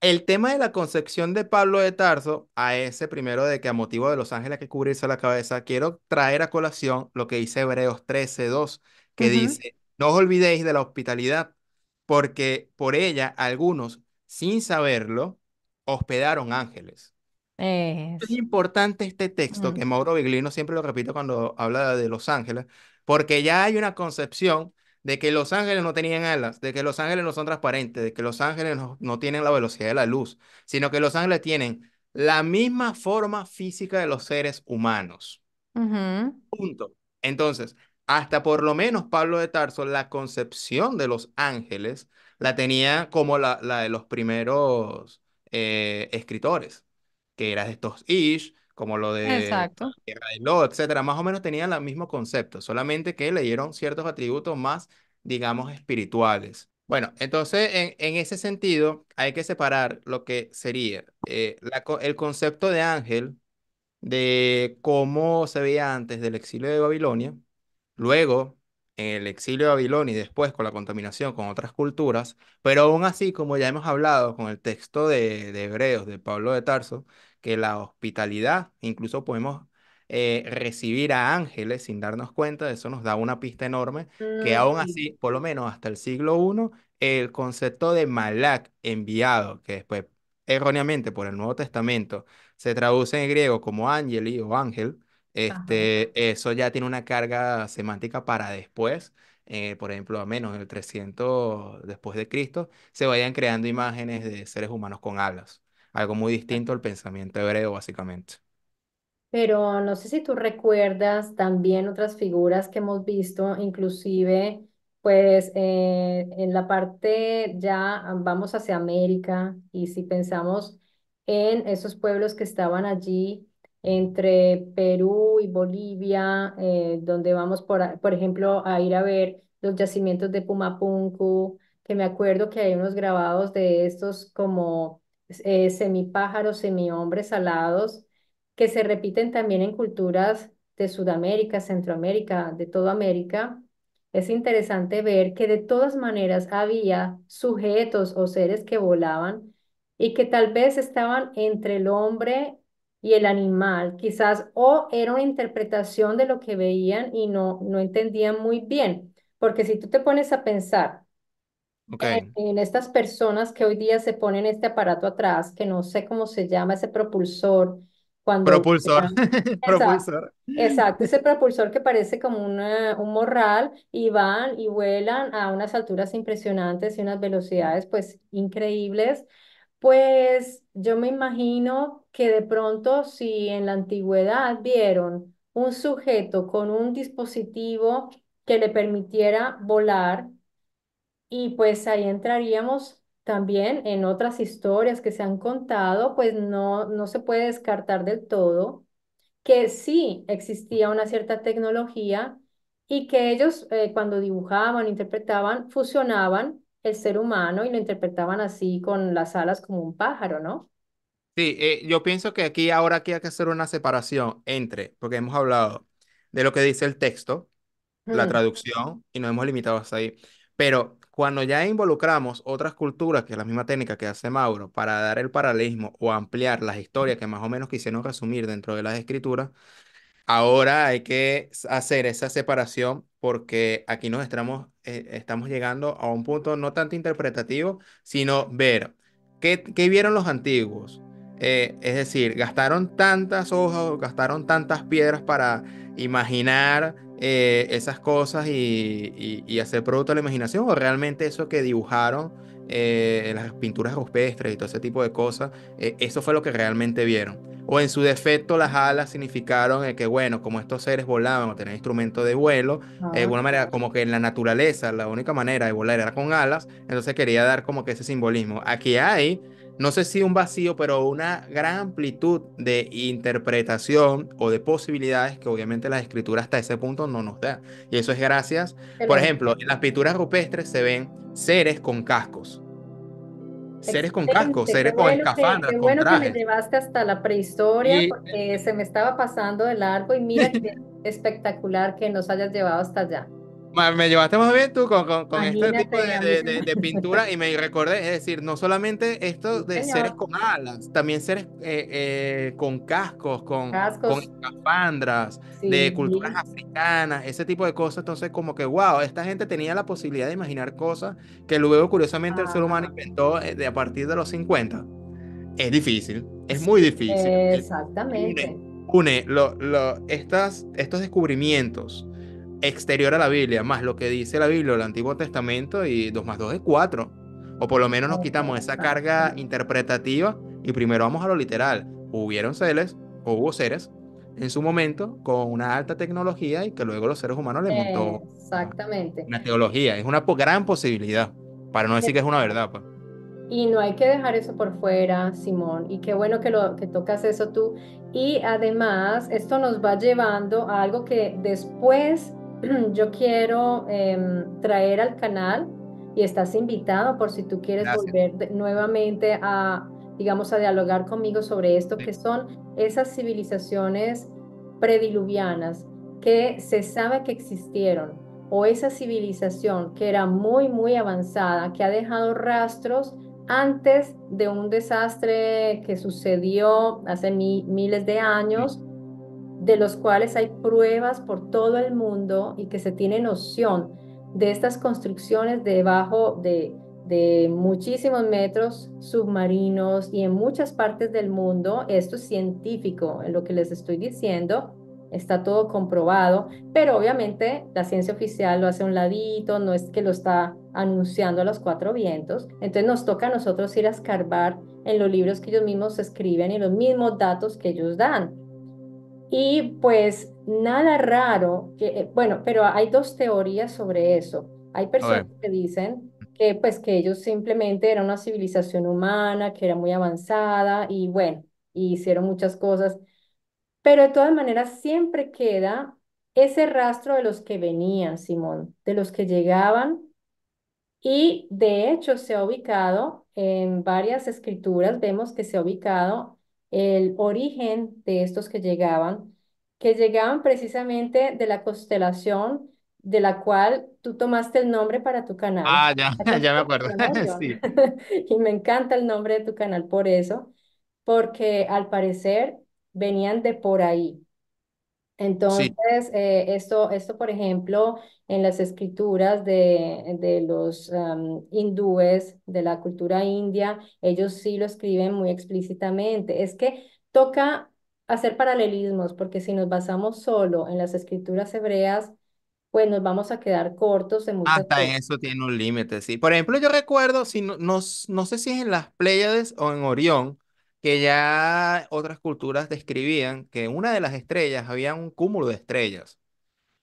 el tema de la concepción de Pablo de Tarso, a ese primero de que a motivo de los ángeles que cubrirse la cabeza, quiero traer a colación lo que dice Hebreos 13:2, que dice, no os olvidéis de la hospitalidad, porque por ella algunos sin saberlo, hospedaron ángeles. Es, importante este texto que Mauro Biglino siempre lo repite cuando habla de Los Ángeles, porque ya hay una concepción de que los ángeles no tenían alas, de que los ángeles no son transparentes, de que los ángeles no, tienen la velocidad de la luz, sino que los ángeles tienen la misma forma física de los seres humanos. Punto. Entonces, hasta por lo menos Pablo de Tarso, la concepción de los ángeles la tenía como la, de los primeros eh, escritores, que era de estos ish, como lo de Exacto. etcétera. Más o menos tenían el mismo concepto, solamente que le dieron ciertos atributos más, digamos, espirituales. Bueno, entonces en, ese sentido hay que separar lo que sería eh, el concepto de ángel de cómo se veía antes del exilio de Babilonia, luego en el exilio de Babilonia y después con la contaminación con otras culturas, pero aún así, como ya hemos hablado con el texto de, Hebreos de Pablo de Tarso, que la hospitalidad, incluso podemos eh, recibir a ángeles sin darnos cuenta, eso nos da una pista enorme, que mm, aún así, por lo menos hasta el siglo I, el concepto de Malak enviado, que después erróneamente por el Nuevo Testamento se traduce en griego como ángeli o ángel, este, eso ya tiene una carga semántica para después. Eh, por ejemplo, a menos en el 300 después de Cristo, se vayan creando imágenes de seres humanos con alas. Algo muy distinto al pensamiento hebreo, básicamente. Pero no sé si tú recuerdas también otras figuras que hemos visto, inclusive, pues eh, en la parte ya ah, vamos hacia América y si pensamos en esos pueblos que estaban allí entre Perú y Bolivia, eh, donde vamos, por, por ejemplo, a ir a ver los yacimientos de Pumapunku, que me acuerdo que hay unos grabados de estos como eh, semipájaros, semihombres alados, que se repiten también en culturas de Sudamérica, Centroamérica, de toda América. Es interesante ver que de todas maneras había sujetos o seres que volaban y que tal vez estaban entre el hombre y el animal, quizás, o era una interpretación de lo que veían y no, no entendían muy bien, porque si tú te pones a pensar eh, en, estas personas que hoy día se ponen este aparato atrás, que no sé cómo se llama ese propulsor, cuando... Propulsor. Exacto, ese propulsor que parece como un morral y van y vuelan a unas alturas impresionantes y unas velocidades pues increíbles, pues yo me imagino que de pronto si en la antigüedad vieron un sujeto con un dispositivo que le permitiera volar, y pues ahí entraríamos también en otras historias que se han contado, pues no, no se puede descartar del todo que sí existía una cierta tecnología y que ellos eh, cuando dibujaban, interpretaban, fusionaban el ser humano y lo interpretaban así con las alas como un pájaro, ¿no? Sí, eh, yo pienso que aquí ahora aquí hay que hacer una separación entre, porque hemos hablado de lo que dice el texto, la mm. traducción, y nos hemos limitado hasta ahí. Pero cuando ya involucramos otras culturas, que es la misma técnica que hace Mauro, para dar el paralelismo o ampliar las historias que más o menos quisieron resumir dentro de las escrituras, ahora hay que hacer esa separación porque aquí nos estamos, eh, estamos llegando a un punto no tanto interpretativo, sino ver qué, qué vieron los antiguos, eh, es decir, gastaron tantas hojas, gastaron tantas piedras para imaginar eh, esas cosas y, hacer producto de la imaginación, o realmente eso que dibujaron eh, las pinturas rupestres y todo ese tipo de cosas, eso fue lo que realmente vieron. O en su defecto, las alas significaron que, bueno, como estos seres volaban o tenían instrumentos de vuelo, de alguna manera, como que en la naturaleza, la única manera de volar era con alas, entonces quería dar como que ese simbolismo. Aquí hay no sé si un vacío, pero una gran amplitud de interpretación o de posibilidades que obviamente la escrituras hasta ese punto no nos da. Y eso es gracias, por ejemplo, en las pinturas rupestres se ven seres con cascos. Seres con cascos, seres con escafandas. escafandras, bueno con que me llevaste hasta la prehistoria porque se me estaba pasando de largo y mira qué espectacular que nos hayas llevado hasta allá me llevaste más bien tú con, con, este tipo de, de, pintura y me recordé, es decir, no solamente esto de seres con alas, también seres eh, eh, con cascos, con, cascos. de culturas africanas, ese tipo de cosas. Entonces, como que, wow, esta gente tenía la posibilidad de imaginar cosas que luego, curiosamente, el ser humano ah. inventó eh, de, a partir de los 50. Es difícil, es muy difícil. Exactamente. Une, lo, lo, estas, estos descubrimientos exterior a la Biblia, más lo que dice la Biblia, el Antiguo Testamento, y 2 más 2 es 4. O por lo menos nos quitamos esa carga interpretativa y primero vamos a lo literal. Hubieron seres, o hubo seres, en su momento con una alta tecnología y que luego los seres humanos le montó Exactamente. una teología. Es una gran posibilidad, para no decir que es una verdad. Pues. Y no hay que dejar eso por fuera, Simón. Y qué bueno que, lo, que tocas eso tú. Y además, esto nos va llevando a algo que después yo quiero em, traer al canal y estás invitado por si tú quieres volver nuevamente a, digamos, a dialogar conmigo sobre esto, que son esas civilizaciones prediluvianas que se sabe que existieron, o esa civilización que era muy, muy avanzada, que ha dejado rastros antes de un desastre que sucedió hace miles de años de los cuales hay pruebas por todo el mundo y que se tiene noción de estas construcciones debajo de, muchísimos metros submarinos y en muchas partes del mundo. Esto es científico, en lo que les estoy diciendo, está todo comprobado, pero obviamente la ciencia oficial lo hace un ladito, no es que lo está anunciando a los cuatro vientos. Entonces nos toca a nosotros ir a escarbar en los libros que ellos mismos escriben y los mismos datos que ellos dan. Y pues nada raro, eh, bueno, pero hay dos teorías sobre eso. Hay personas que dicen que pues que ellos simplemente eran una civilización humana, que era muy avanzada y bueno, hicieron muchas cosas. Pero de todas maneras siempre queda ese rastro de los que venían, Simón, de los que llegaban. Y de hecho se ha ubicado en varias escrituras, vemos que se ha ubicado el origen de estos que llegaban, que llegaban precisamente de la constelación de la cual tú tomaste el nombre para tu canal. Ah, ya, ya me acuerdo. y me encanta el nombre de tu canal por eso, porque al parecer venían de por ahí, entonces, eh, esto, esto, por ejemplo, en las escrituras de, los hindúes, de la cultura india, ellos sí lo escriben muy explícitamente. Es que toca hacer paralelismos, porque si nos basamos solo en las escrituras hebreas, pues nos vamos a quedar cortos en Hasta eso tiene un límite, sí. Por ejemplo, yo recuerdo, si no, no sé si es en las Pléyades o en Orión, que ya otras culturas describían que en una de las estrellas había un cúmulo de estrellas.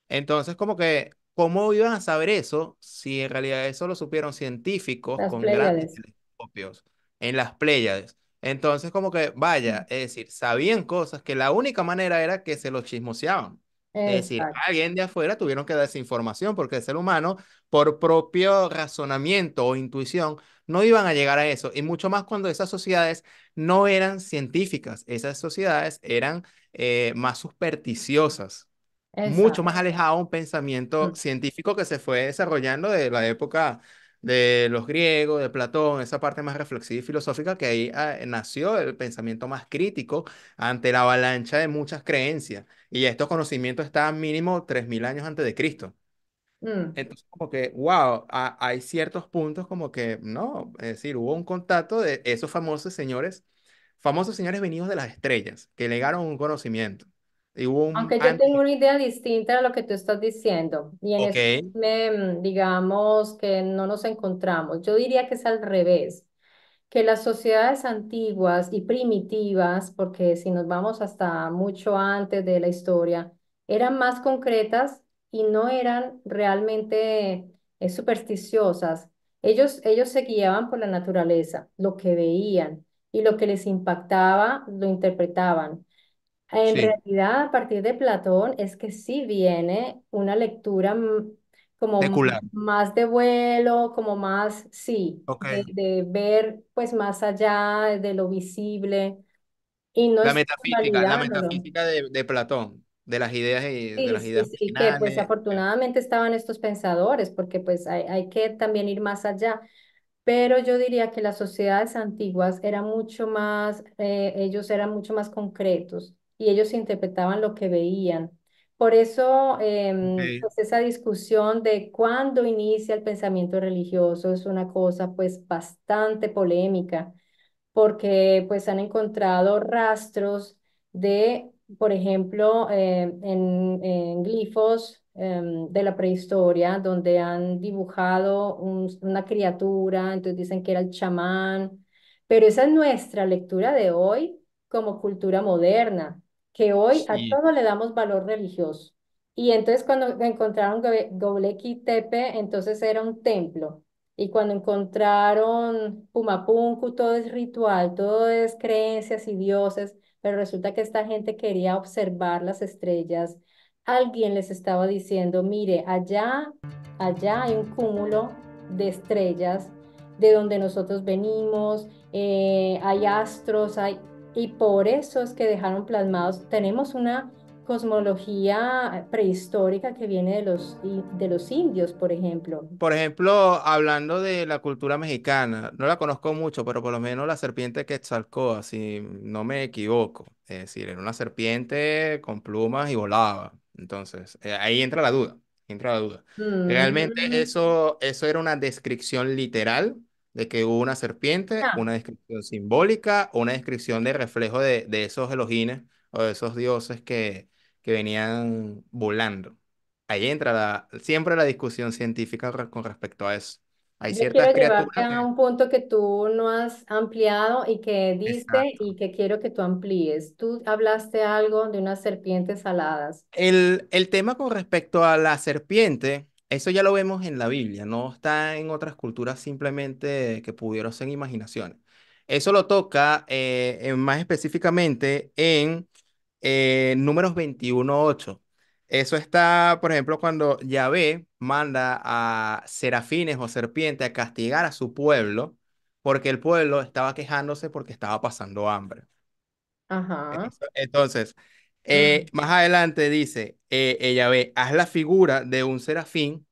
Entonces, como que, ¿cómo iban a saber eso si en realidad eso lo supieron científicos con grandes telescopios en las Pléyades? Entonces, como que, vaya, mm. es decir, sabían cosas que la única manera era que se los chismoseaban. Es decir, alguien de afuera tuvieron que dar esa información porque el ser humano, por propio razonamiento o intuición, no iban a llegar a eso. Y mucho más cuando esas sociedades no eran científicas, esas sociedades eran eh, más supersticiosas, mucho más alejado de un pensamiento mm. científico que se fue desarrollando de la época de los griegos, de Platón, esa parte más reflexiva y filosófica que ahí ah, nació el pensamiento más crítico ante la avalancha de muchas creencias. Y estos conocimientos estaban mínimo 3.000 años antes de Cristo. Mm. Entonces, como que, wow, hay ciertos puntos como que, no, es decir, hubo un contacto de esos famosos señores, famosos señores venidos de las estrellas, que legaron un conocimiento. Aunque yo tengo una idea distinta a lo que tú estás diciendo, y en me, digamos que no nos encontramos. Yo diría que es al revés, que las sociedades antiguas y primitivas, porque si nos vamos hasta mucho antes de la historia, eran más concretas y no eran realmente eh, supersticiosas. Ellos, ellos se guiaban por la naturaleza, lo que veían y lo que les impactaba lo interpretaban. En realidad, a partir de Platón es que sí viene una lectura como más de vuelo, como más, sí, de, ver pues más allá de lo visible. Y no la metafísica, la metafísica de, Platón, de las ideas y sí, de las ideas sí, que pues eh. afortunadamente estaban estos pensadores, porque pues hay, que también ir más allá. Pero yo diría que las sociedades antiguas eran mucho más, eh, ellos eran mucho más concretos y ellos interpretaban lo que veían. Por eso, em, pues, esa discusión de cuándo inicia el pensamiento religioso es una cosa pues bastante polémica, porque pues han encontrado rastros de, por ejemplo, em, en, glifos em, de la prehistoria, donde han dibujado una criatura, entonces dicen que era el chamán, pero esa es nuestra lectura de hoy como cultura moderna, que hoy a todo le damos valor religioso. Y entonces cuando encontraron Gobekli Tepe, entonces era un templo. Y cuando encontraron Pumapunku, todo es ritual, todo es creencias y dioses, pero resulta que esta gente quería observar las estrellas. Alguien les estaba diciendo, mire, allá, allá hay un cúmulo de estrellas de donde nosotros venimos, eh, hay astros, hay y por eso es que dejaron plasmados, tenemos una cosmología prehistórica que viene de los, de los indios, por ejemplo. Por ejemplo, hablando de la cultura mexicana, no la conozco mucho, pero por lo menos la serpiente Quetzalcóatl, si no me equivoco, es decir, era una serpiente con plumas y volaba. Entonces, eh, ahí entra la duda, entra la duda. Mm. ¿Realmente eso, eso era una descripción literal de que hubo una serpiente, ah. una descripción simbólica, una descripción de reflejo de, esos elogines o de esos dioses que, que venían volando. Ahí entra siempre la discusión científica con respecto a eso. Hay Yo quiero llevarte a un punto que tú no has ampliado y que diste y que quiero que tú amplíes. Tú hablaste algo de unas serpientes aladas. El, el tema con respecto a la serpiente eso ya lo vemos en la Biblia, no está en otras culturas simplemente que pudieron ser imaginaciones. Eso lo toca eh, más específicamente en eh, Números números 21.8. Eso está, por ejemplo, cuando Yahvé manda a serafines o serpientes a castigar a su pueblo porque el pueblo estaba quejándose porque estaba pasando hambre. Ajá. Entonces, eh, mm. Más adelante dice, eh, ella ve, haz la figura de un serafín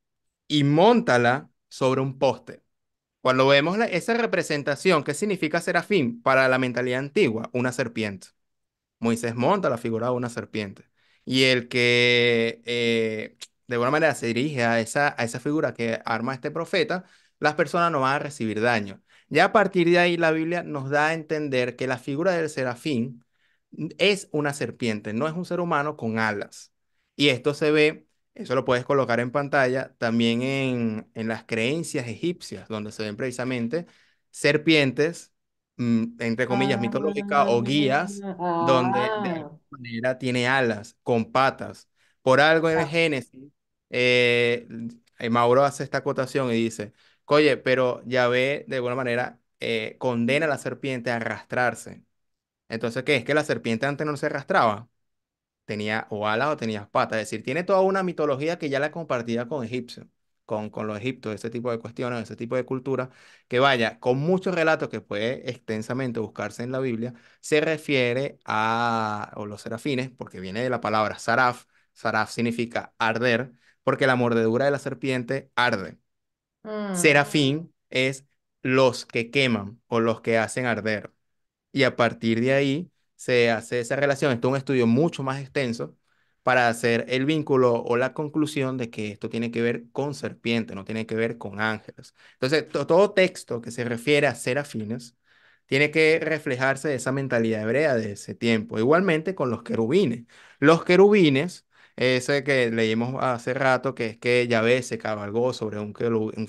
y móntala sobre un poste. Cuando vemos esa representación, ¿qué significa serafín? Para la mentalidad antigua, una serpiente. Moisés monta la figura de una serpiente. Y el que eh, de alguna manera se dirige a esa, a esa figura que arma este profeta, las personas no van a recibir daño. Ya a partir de ahí la Biblia nos da a entender que la figura del serafín es una serpiente, no es un ser humano con alas. Y esto se ve, eso lo puedes colocar en pantalla, también en, las creencias egipcias, donde se ven precisamente serpientes, mm, entre comillas, mitológicas o guías, donde de ah. manera tiene alas, con patas. Por algo en el ah. Génesis, eh, eh, Mauro hace esta acotación y dice, oye, pero Yahvé de alguna manera eh, condena a la serpiente a arrastrarse entonces, ¿qué es que la serpiente antes no se arrastraba? Tenía o alas o tenía patas. Es decir, tiene toda una mitología que ya la compartía con egipcio, con, con los egipcios, ese tipo de cuestiones, ese tipo de cultura, que vaya, con muchos relatos que puede extensamente buscarse en la Biblia, se refiere a los serafines, porque viene de la palabra saraf. Saraf significa arder, porque la mordedura de la serpiente arde. Mm. Serafín es los que queman o los que hacen arder y a partir de ahí se hace esa relación. Esto es un estudio mucho más extenso para hacer el vínculo o la conclusión de que esto tiene que ver con serpiente, no tiene que ver con ángeles. Entonces, todo texto que se refiere a serafines tiene que reflejarse de esa mentalidad hebrea de ese tiempo. Igualmente con los querubines. Los querubines, ese que leímos hace rato, que es que Yahvé se cabalgó sobre un,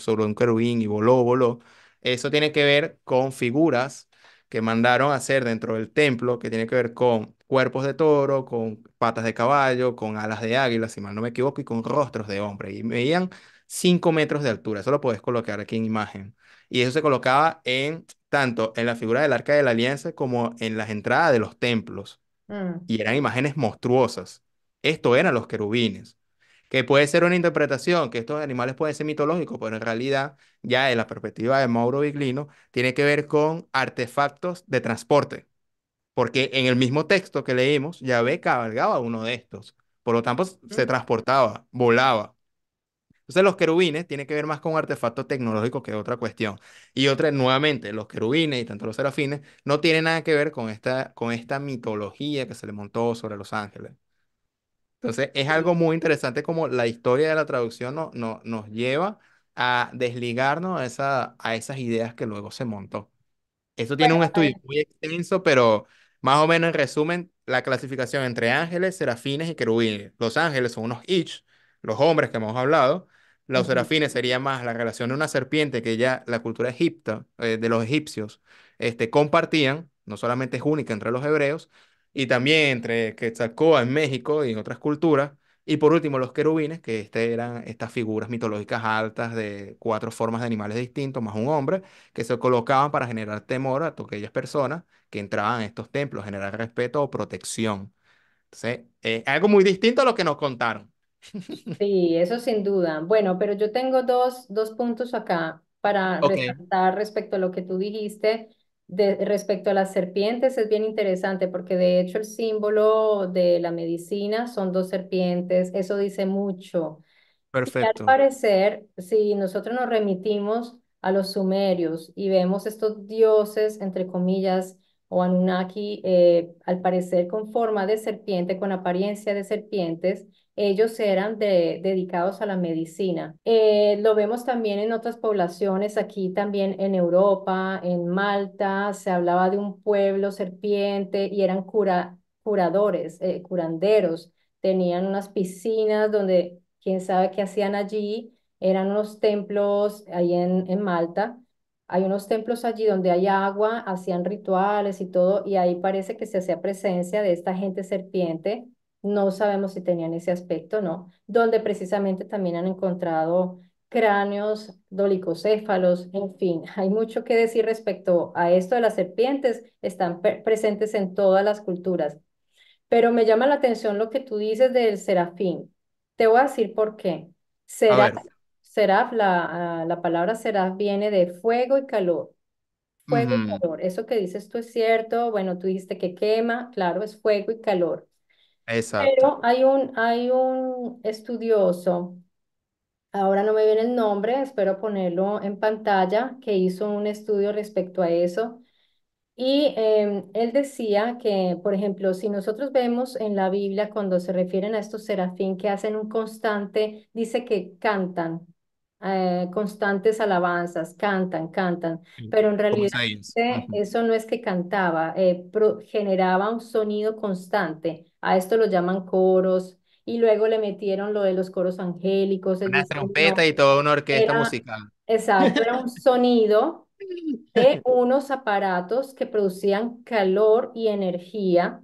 sobre un querubín y voló, voló, eso tiene que ver con figuras que mandaron a hacer dentro del templo, que tiene que ver con cuerpos de toro, con patas de caballo, con alas de águila, si mal no me equivoco, y con rostros de hombre. Y medían cinco metros de altura, eso lo podés colocar aquí en imagen. Y eso se colocaba en tanto en la figura del Arca de la Alianza como en las entradas de los templos. Mm. Y eran imágenes monstruosas. Esto eran los querubines que puede ser una interpretación, que estos animales pueden ser mitológicos, pero en realidad, ya de la perspectiva de Mauro Biglino, tiene que ver con artefactos de transporte. Porque en el mismo texto que leímos, Yahvé cabalgaba uno de estos. Por lo tanto, se mm. transportaba, volaba. Entonces, los querubines tienen que ver más con artefactos tecnológicos que otra cuestión. Y otra, nuevamente, los querubines y tanto los serafines no tienen nada que ver con esta, con esta mitología que se le montó sobre los ángeles. Entonces, es algo muy interesante como la historia de la traducción no, no, nos lleva a desligarnos a, esa, a esas ideas que luego se montó. Esto tiene un estudio muy extenso, pero más o menos en resumen, la clasificación entre ángeles, serafines y querubines. Los ángeles son unos ich, los hombres que hemos hablado. Los serafines sería más la relación de una serpiente que ya la cultura egipta, eh, de los egipcios, este, compartían, no solamente es única entre los hebreos, y también entre Quetzalcóatl en México y en otras culturas. Y por último, los querubines, que este eran estas figuras mitológicas altas de cuatro formas de animales distintos, más un hombre, que se colocaban para generar temor a aquellas personas que entraban a estos templos, generar respeto o protección. Entonces, algo muy distinto a lo que nos contaron. Sí, eso sin duda. Bueno, pero yo tengo dos, dos puntos acá para resaltar respecto a lo que tú dijiste de, respecto a las serpientes es bien interesante porque de hecho el símbolo de la medicina son dos serpientes, eso dice mucho. Perfecto. al parecer, si nosotros nos remitimos a los sumerios y vemos estos dioses, entre comillas, o Anunnaki, eh, al parecer con forma de serpiente, con apariencia de serpientes, ellos eran dedicados a la medicina. Eh, lo vemos también en otras poblaciones, aquí también en Europa, en Malta, se hablaba de un pueblo serpiente y eran curadores, eh, curanderos, tenían unas piscinas donde quién sabe qué hacían allí, eran unos templos ahí en, en Malta. Hay unos templos allí donde hay agua, hacían rituales y todo, y ahí parece que se hacía presencia de esta gente serpiente no sabemos si tenían ese aspecto no, donde precisamente también han encontrado cráneos, dolicocéfalos, en fin, hay mucho que decir respecto a esto de las serpientes, están presentes en todas las culturas. Pero me llama la atención lo que tú dices del serafín. Te voy a decir por qué. Seraf, seraf ah, la, palabra seraf viene de fuego y calor. Fuego y calor, eso que dices tú es cierto, bueno, tú dijiste que quema, claro, es fuego y calor. Exacto. hay un, hay un estudioso, ahora no me viene el nombre, espero ponerlo en pantalla, que hizo un estudio respecto a eso. Y em, él decía que, por ejemplo, si nosotros vemos en la Biblia cuando se refieren a estos serafín que hacen un constante, dice que cantan, eh, constantes alabanzas, cantan, cantan, mm, pero en realidad eso no es que cantaba, eh, generaba un sonido constante. A esto lo llaman coros, y luego le metieron lo de los coros angélicos. Una trompeta y toda una orquesta musical. Exacto, era un sonido de unos aparatos que producían calor y energía.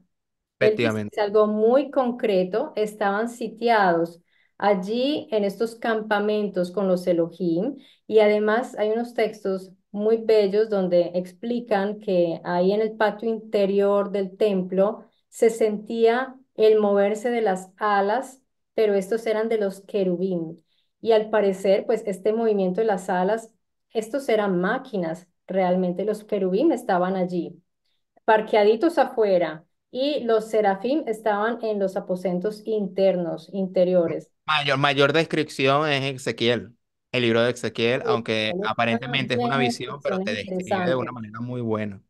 Efectivamente. Es algo muy concreto, estaban sitiados allí en estos campamentos con los Elohim y además hay unos textos muy bellos donde explican que ahí en el patio interior del templo se sentía el moverse de las alas, pero estos eran de los querubín. Y al parecer, pues este movimiento de las alas, estos eran máquinas, realmente los querubín estaban allí, parqueaditos afuera, y los serafín estaban en los aposentos internos, interiores. Mayor, mayor descripción es Ezequiel, el libro de Ezequiel, aunque aparentemente es una visión, pero te describe de una manera muy buena.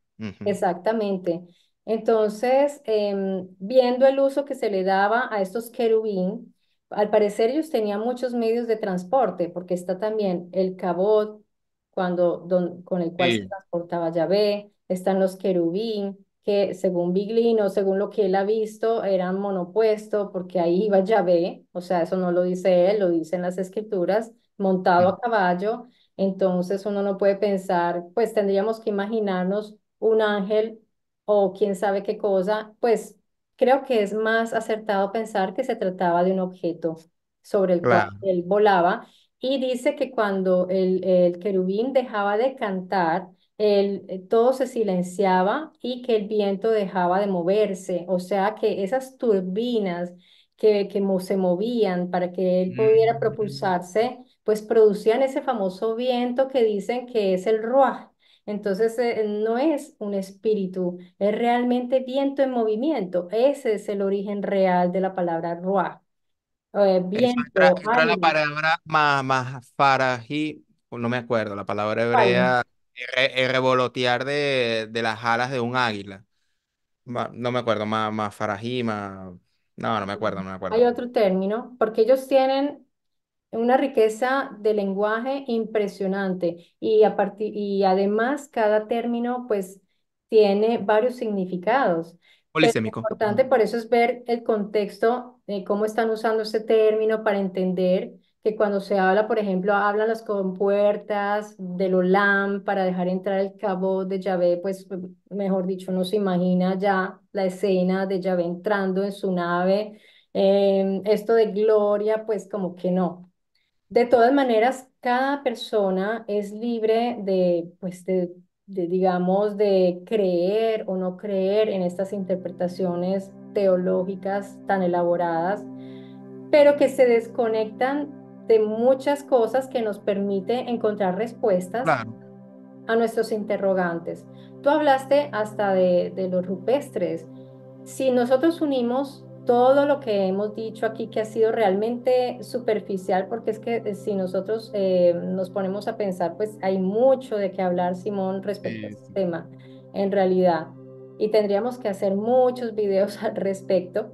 Exactamente. Entonces, em, viendo el uso que se le daba a estos querubín, al parecer ellos tenían muchos medios de transporte, porque está también el cabot, cuando, con el cual se transportaba Yahvé, están los querubín, que según Biglino, según lo que él ha visto, eran monopuesto, porque ahí iba Yahvé, o sea, eso no lo dice él, lo dicen las escrituras, montado a caballo, entonces uno no puede pensar, pues tendríamos que imaginarnos un ángel o quién sabe qué cosa, pues creo que es más acertado pensar que se trataba de un objeto sobre el cual él volaba. Y dice que cuando el, el querubín dejaba de cantar, el, eh, todo se silenciaba y que el viento dejaba de moverse. O sea que esas turbinas que, que se movían para que él pudiera mm. propulsarse, pues producían ese famoso viento que dicen que es el ruaj, entonces eh, no es un espíritu, es realmente viento en movimiento. Ese es el origen real de la palabra ruah. Eh, viento, la palabra más, no me acuerdo, la palabra hebrea, es revolotear de, las alas de un águila. No me acuerdo, más, más farají, No, no me acuerdo, no me acuerdo. Hay otro término, porque ellos tienen una riqueza de lenguaje impresionante y, a y además cada término pues tiene varios significados. Polisémico. importante por eso es ver el contexto, de cómo están usando ese término para entender que cuando se habla, por ejemplo, hablan las compuertas del Olam para dejar entrar el cabo de Yahvé, pues mejor dicho, uno se imagina ya la escena de Yahvé entrando en su nave. Eh, esto de gloria, pues como que no. De todas maneras, cada persona es libre de, pues, de, digamos, de creer o no creer en estas interpretaciones teológicas tan elaboradas, pero que se desconectan de muchas cosas que nos permiten encontrar respuestas a nuestros interrogantes. Tú hablaste hasta de, de los rupestres. Si nosotros unimos todo lo que hemos dicho aquí que ha sido realmente superficial, porque es que eh, si nosotros eh, nos ponemos a pensar, pues hay mucho de qué hablar, Simón, respecto a este tema, en realidad. Y tendríamos que hacer muchos videos al respecto,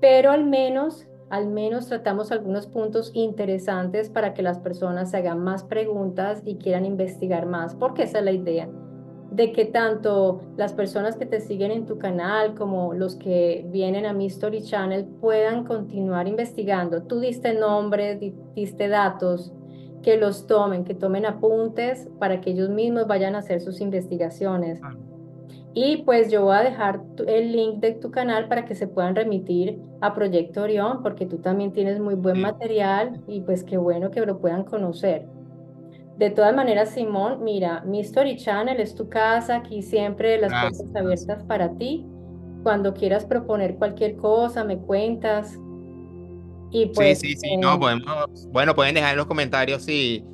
pero al menos, al menos tratamos algunos puntos interesantes para que las personas se hagan más preguntas y quieran investigar más, porque esa es la idea de que tanto las personas que te siguen en tu canal como los que vienen a mi Story Channel puedan continuar investigando. Tú diste nombres, diste datos, que los tomen, que tomen apuntes para que ellos mismos vayan a hacer sus investigaciones. Ah. Y pues yo voy a dejar el link de tu canal para que se puedan remitir a Proyecto Orión, porque tú también tienes muy buen material y pues qué bueno que lo puedan conocer. De todas maneras, Simón, mira, mi Story Channel es tu casa, aquí siempre las puertas abiertas para ti. Cuando quieras proponer cualquier cosa, me cuentas. Y pues, sí, sí, sí, no, eh, podemos, bueno, pueden dejar en los comentarios si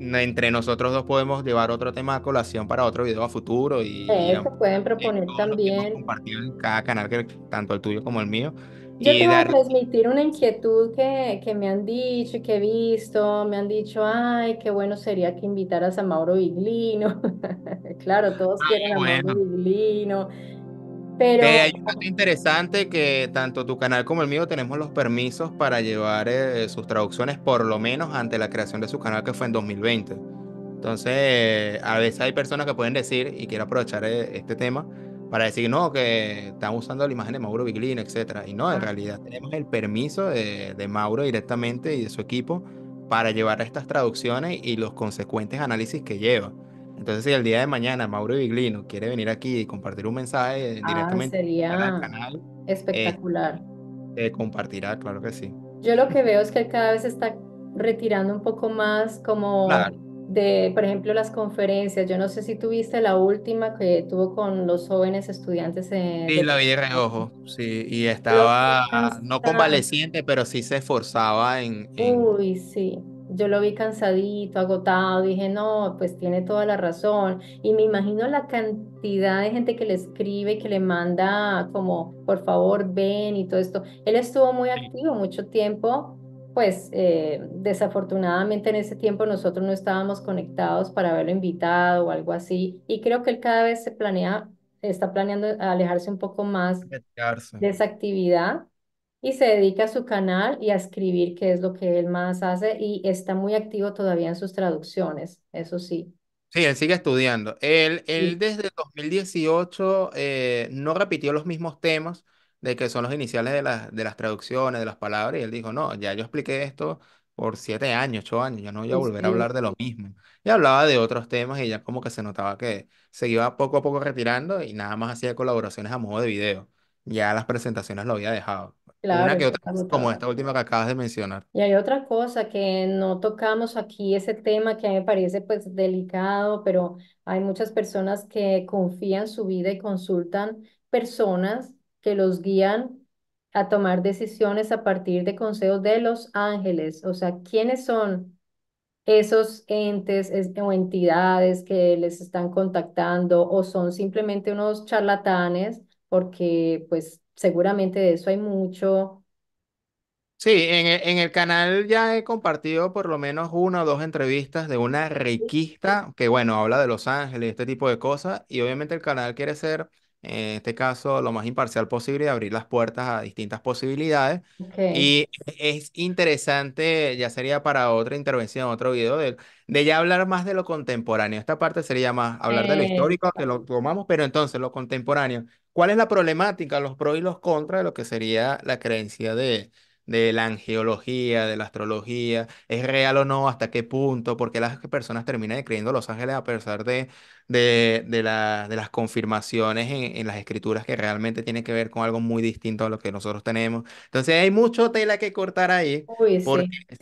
entre nosotros dos podemos llevar otro tema a colación para otro video a futuro. Y, Eso, pueden proponer también. compartir en cada canal, tanto el tuyo como el mío. Yo y te voy a transmitir una inquietud que, que, me han dicho, que he visto, me han dicho, ay, qué bueno sería que invitaras a Mauro Viglino. claro, todos quieren a Mauro Viglino. Pero... hay un dato interesante que tanto tu canal como el mío tenemos los permisos para llevar eh, sus traducciones, por lo menos ante la creación de su canal que fue en 2020. Entonces, a veces hay personas que pueden decir, y quiero aprovechar eh, este tema, para decir, no, que están usando la imagen de Mauro Biglino, etc. Y no, en realidad tenemos el permiso de, Mauro directamente y de su equipo para llevar estas traducciones y los consecuentes análisis que lleva. Entonces, si el día de mañana Mauro Biglino quiere venir aquí y compartir un mensaje ah, directamente al canal, eh, espectacular. compartirá, claro que sí. Yo lo que veo es que cada vez está retirando un poco más como de, por ejemplo, las conferencias. Yo no sé si tuviste la última que tuvo con los jóvenes estudiantes. En, sí, la vi en reojo, sí, y estaba no convaleciente, pero sí se esforzaba en, Uy, sí. Yo lo vi cansadito, agotado, dije, no, pues tiene toda la razón. Y me imagino la cantidad de gente que le escribe, que le manda como, por favor, ven y todo esto. Él estuvo muy activo mucho tiempo, pues eh, desafortunadamente en ese tiempo nosotros no estábamos conectados para haberlo invitado o algo así. Y creo que él cada vez se planea, está planeando alejarse un poco más de esa actividad y se dedica a su canal y a escribir, que es lo que él más hace, y está muy activo todavía en sus traducciones, eso sí. Sí, él sigue estudiando. Él, él desde 2018 eh, no repitió los mismos temas, de que son los iniciales de, de las traducciones, de las palabras, y él dijo, no, ya yo expliqué esto por siete años, ocho años, yo no voy a volver a hablar de lo mismo. Y hablaba de otros temas y ya como que se notaba que se iba poco a poco retirando y nada más hacía colaboraciones a modo de video. Ya las presentaciones lo había dejado. Claro, Una que otra, como esta última que acabas de mencionar. Y hay otra cosa que no tocamos aquí, ese tema que a mí me parece pues delicado, pero hay muchas personas que confían su vida y consultan personas que los guían a tomar decisiones a partir de consejos de los ángeles. O sea, ¿quiénes son esos entes o entidades que les están contactando o son simplemente unos charlatanes? Porque pues seguramente de eso hay mucho. Sí, en e, el, canal ya he compartido por lo menos una o dos entrevistas de una requista que, bueno, habla de Los Ángeles, y este tipo de cosas, y obviamente el canal quiere ser en este caso lo más imparcial posible y abrir las puertas a distintas posibilidades. Y es interesante, ya sería para otra intervención, otro video, de, de ya hablar más de lo contemporáneo. Esta parte sería más hablar de lo eh, histórico, que lo tomamos, pero entonces lo contemporáneo. ¿Cuál es la problemática, los pros y los contras de lo que sería la creencia de, de la angeología, de la astrología, es real o no, hasta qué punto, porque las personas terminan creyendo los ángeles a pesar de, de, la, de las confirmaciones en, las escrituras que realmente tienen que ver con algo muy distinto a lo que nosotros tenemos. Entonces hay mucho tela que cortar ahí, porque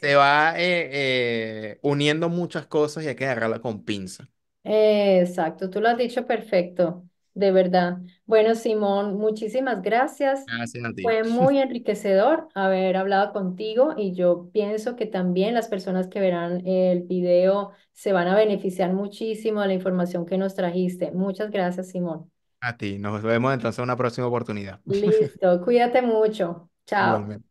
se va eh, eh, uniendo muchas cosas y hay que agarrarla con pinza. Exacto, tú lo has dicho perfecto de verdad. Bueno, Simón, muchísimas gracias. Gracias a ti. Fue muy enriquecedor haber hablado contigo y yo pienso que también las personas que verán el video se van a beneficiar muchísimo de la información que nos trajiste. Muchas gracias, Simón. A ti. Nos vemos entonces en una próxima oportunidad. Listo. Cuídate mucho. Chao.